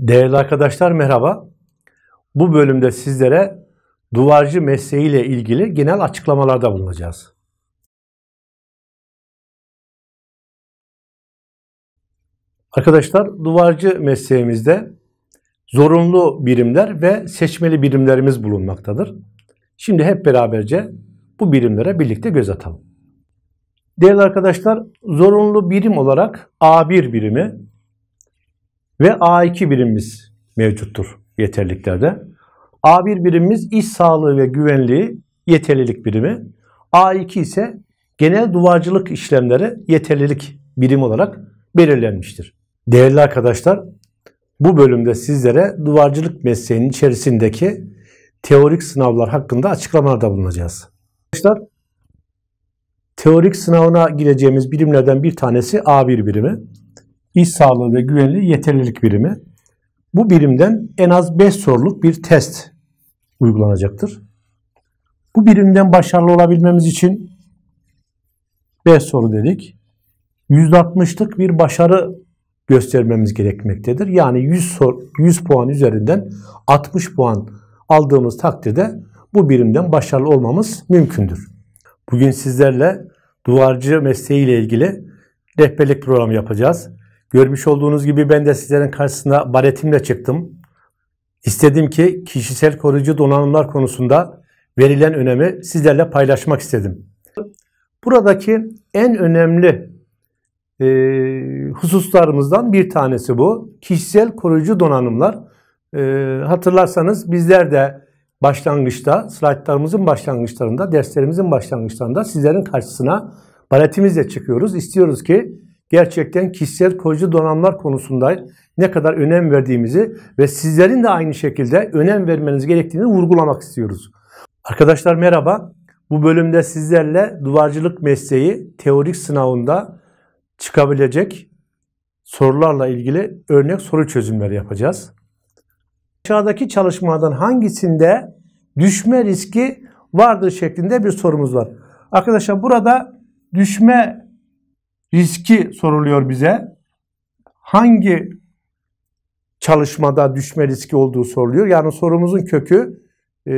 Değerli arkadaşlar merhaba. Bu bölümde sizlere duvarcı mesleğiyle ilgili genel açıklamalarda bulunacağız. Arkadaşlar duvarcı mesleğimizde zorunlu birimler ve seçmeli birimlerimiz bulunmaktadır. Şimdi hep beraberce bu birimlere birlikte göz atalım. Değerli arkadaşlar zorunlu birim olarak A1 birimi, ve A2 birimimiz mevcuttur yeterliliklerde. A1 birimimiz iş sağlığı ve güvenliği yeterlilik birimi. A2 ise genel duvarcılık işlemleri yeterlilik birim olarak belirlenmiştir. Değerli arkadaşlar, bu bölümde sizlere duvarcılık mesleğinin içerisindeki teorik sınavlar hakkında açıklamalarda bulunacağız. Arkadaşlar, teorik sınavına gireceğimiz birimlerden bir tanesi A1 birimi. İş sağlığı ve güvenliği yeterlilik birimi. Bu birimden en az 5 soruluk bir test uygulanacaktır. Bu birimden başarılı olabilmemiz için 5 soru dedik. %60'lık bir başarı göstermemiz gerekmektedir. Yani 100, sor, 100 puan üzerinden 60 puan aldığımız takdirde bu birimden başarılı olmamız mümkündür. Bugün sizlerle duvarcı mesleğiyle ilgili rehberlik programı yapacağız. Görmüş olduğunuz gibi ben de sizlerin karşısına baretimle çıktım. İstedim ki kişisel koruyucu donanımlar konusunda verilen önemi sizlerle paylaşmak istedim. Buradaki en önemli e, hususlarımızdan bir tanesi bu. Kişisel koruyucu donanımlar. E, hatırlarsanız bizler de başlangıçta, slaytlarımızın başlangıçlarında, derslerimizin başlangıçlarında sizlerin karşısına baretimizle çıkıyoruz. İstiyoruz ki gerçekten kişisel koruyucu donanımlar konusunda ne kadar önem verdiğimizi ve sizlerin de aynı şekilde önem vermeniz gerektiğini vurgulamak istiyoruz. Arkadaşlar merhaba. Bu bölümde sizlerle duvarcılık mesleği teorik sınavında çıkabilecek sorularla ilgili örnek soru çözümleri yapacağız. Aşağıdaki çalışmadan hangisinde düşme riski vardır şeklinde bir sorumuz var. Arkadaşlar burada düşme riski soruluyor bize. Hangi çalışmada düşme riski olduğu soruluyor. Yani sorumuzun kökü e,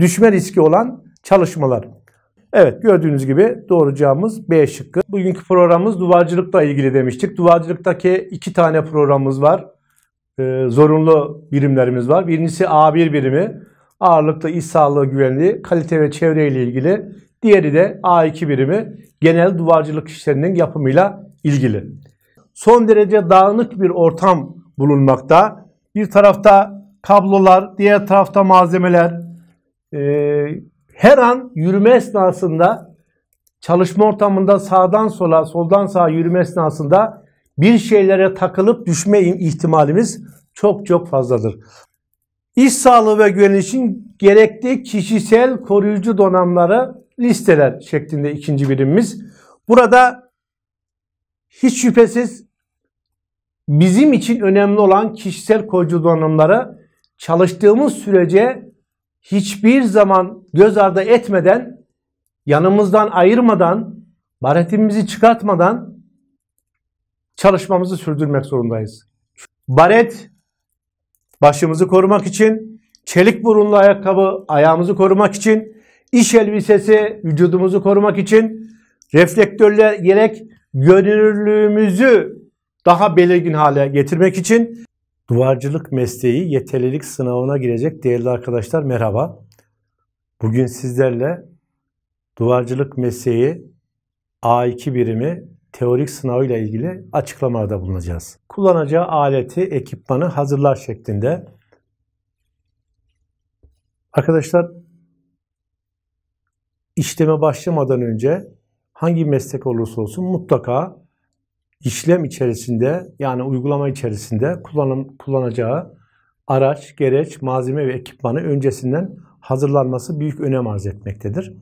düşme riski olan çalışmalar. Evet gördüğünüz gibi doğru B şıkkı. Bugünkü programımız duvarcılıkla ilgili demiştik. Duvarcılıktaki iki tane programımız var. E, zorunlu birimlerimiz var. Birincisi A1 birimi. Ağırlıkta iş sağlığı güvenliği, kalite ve çevre ile ilgili Diğeri de A2 birimi genel duvarcılık işlerinin yapımıyla ilgili. Son derece dağınık bir ortam bulunmakta. Bir tarafta kablolar, diğer tarafta malzemeler. Ee, her an yürüme esnasında çalışma ortamında sağdan sola, soldan sağa yürüme esnasında bir şeylere takılıp düşme ihtimalimiz çok çok fazladır. İş sağlığı ve güven için gerekli kişisel koruyucu donanımları listeler şeklinde ikinci birimimiz. Burada hiç şüphesiz bizim için önemli olan kişisel koyucu çalıştığımız sürece hiçbir zaman göz ardı etmeden, yanımızdan ayırmadan, baretimizi çıkartmadan çalışmamızı sürdürmek zorundayız. Baret başımızı korumak için, çelik burunlu ayakkabı ayağımızı korumak için, iş elbisesi vücudumuzu korumak için reflektörler gerek görünürlüğümüzü daha belirgin hale getirmek için duvarcılık mesleği yeterlilik sınavına girecek değerli arkadaşlar merhaba. Bugün sizlerle duvarcılık mesleği A2 birimi teorik sınavıyla ilgili açıklamalarda bulunacağız. Kullanacağı aleti, ekipmanı hazırlar şeklinde. Arkadaşlar işleme başlamadan önce hangi meslek olursa olsun mutlaka işlem içerisinde yani uygulama içerisinde kullanım, kullanacağı araç, gereç, malzeme ve ekipmanı öncesinden hazırlanması büyük önem arz etmektedir.